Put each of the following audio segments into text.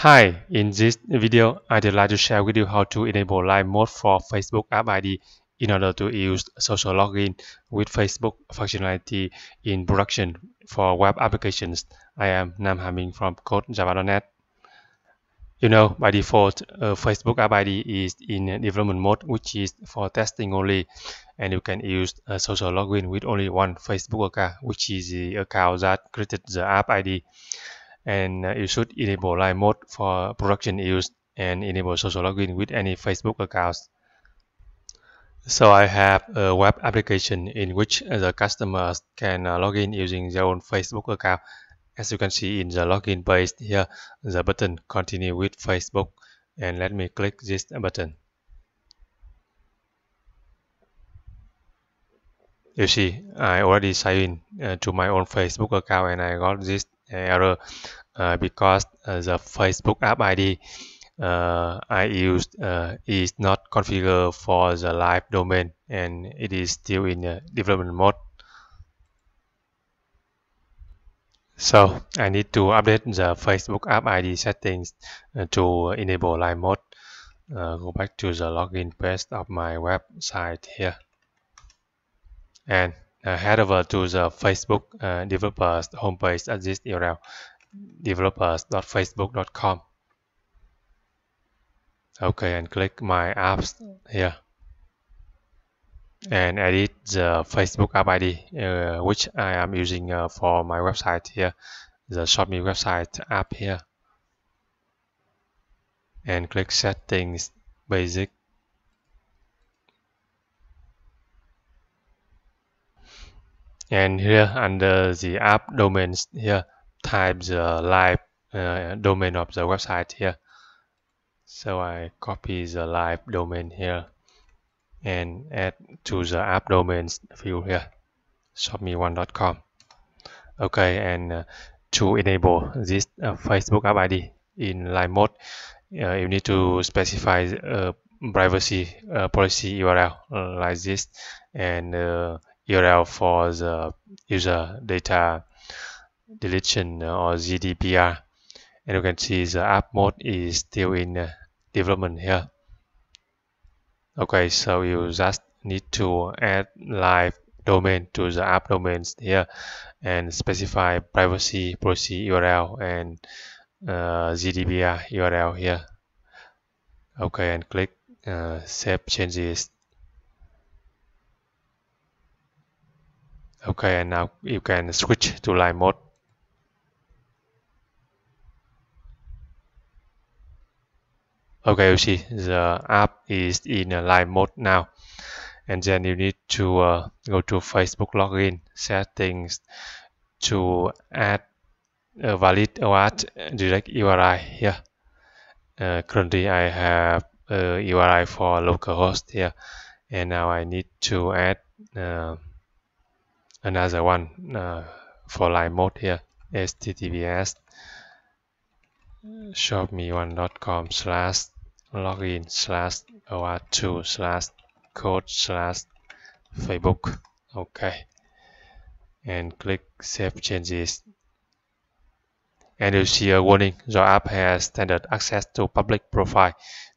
Hi, in this video, I'd like to share with you how to enable live mode for Facebook App ID in order to use social login with Facebook functionality in production for web applications. I am Nam Haming from CodeJava.net. You know, by default, uh, Facebook App ID is in development mode, which is for testing only, and you can use a uh, social login with only one Facebook account, which is the account that created the App ID and uh, you should enable live mode for production use and enable social login with any Facebook accounts. So I have a web application in which the customers can uh, log in using their own Facebook account. As you can see in the login page here, the button continue with Facebook and let me click this button. You see, I already signed in uh, to my own Facebook account and I got this error uh, because uh, the Facebook app ID uh, I used is not configured for the live domain and it is still in development mode. So I need to update the Facebook app ID settings to enable live mode. Uh, go back to the login page of my website here and uh, head over to the Facebook uh, developers homepage at this URL developers.facebook.com okay and click my apps here mm. and edit the Facebook app ID uh, which I am using uh, for my website here the ShopMe website app here and click settings basic and here under the app domains here type the live uh, domain of the website here so I copy the live domain here and add to the app domains field here shopme1.com okay and uh, to enable this uh, Facebook app ID in live mode uh, you need to specify a uh, privacy uh, policy URL like this and URL for the user data deletion or ZDPR. And you can see the app mode is still in uh, development here. Okay, so you just need to add live domain to the app domains here and specify privacy policy URL and uh, URL here. Okay, and click uh, save changes. okay and now you can switch to live mode okay you see the app is in a live mode now and then you need to uh, go to Facebook login settings to add a uh, valid OAuth direct URI here. Uh, currently, I have a uh, URI for localhost here, and now I need to add uh, another one uh, for line mode here https shopme1.com slash login slash or2 slash code slash facebook okay and click save changes and you see a warning your app has standard access to public profile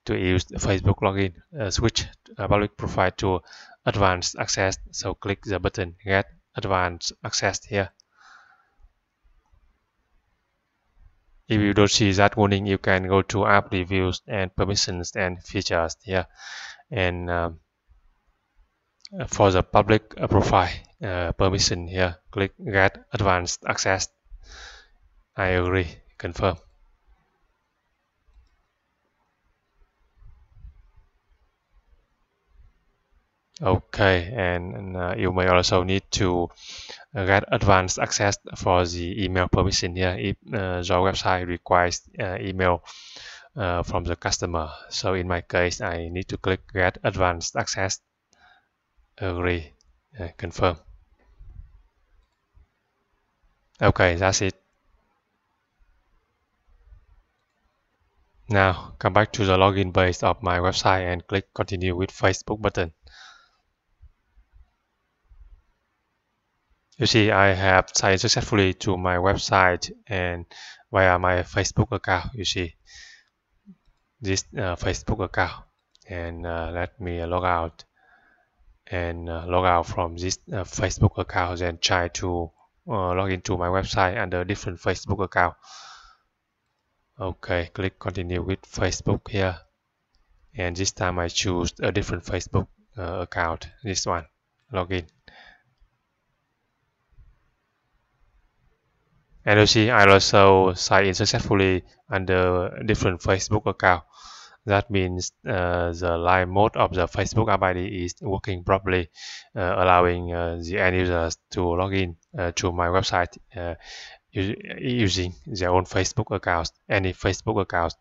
to use facebook login uh, switch uh, public profile to advanced access so click the button get advanced access here. If you don't see that warning, you can go to app reviews and permissions and features here. And um, uh, for the public uh, profile uh, permission here, click get advanced access. I agree, confirm. Okay, and, and uh, you may also need to uh, get advanced access for the email permission here if uh, your website requires uh, email uh, from the customer. So in my case, I need to click get advanced access, agree, uh, confirm. Okay, that's it. Now come back to the login page of my website and click continue with Facebook button. You see, I have signed successfully to my website and via my Facebook account. You see this uh, Facebook account, and uh, let me log out and uh, log out from this uh, Facebook account and try to uh, log into my website under different Facebook account. Okay, click continue with Facebook here, and this time I choose a different Facebook uh, account. This one, login. NLC I also sign in successfully under different Facebook account. That means uh, the live mode of the Facebook app ID is working properly, uh, allowing uh, the end users to log in uh, to my website uh, using their own Facebook accounts, any Facebook accounts.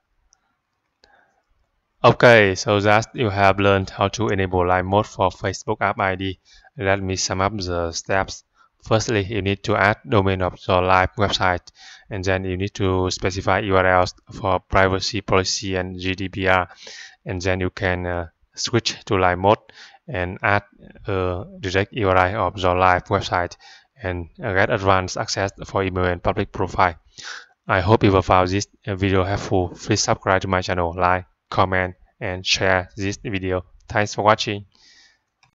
Okay, so that you have learned how to enable live mode for Facebook app ID. Let me sum up the steps Firstly, you need to add domain of your live website, and then you need to specify URLs for privacy policy and GDPR, and then you can uh, switch to live mode and add a uh, direct URI of your live website and get advanced access for email and public profile. I hope you will find this video helpful. Please subscribe to my channel, like, comment, and share this video. Thanks for watching.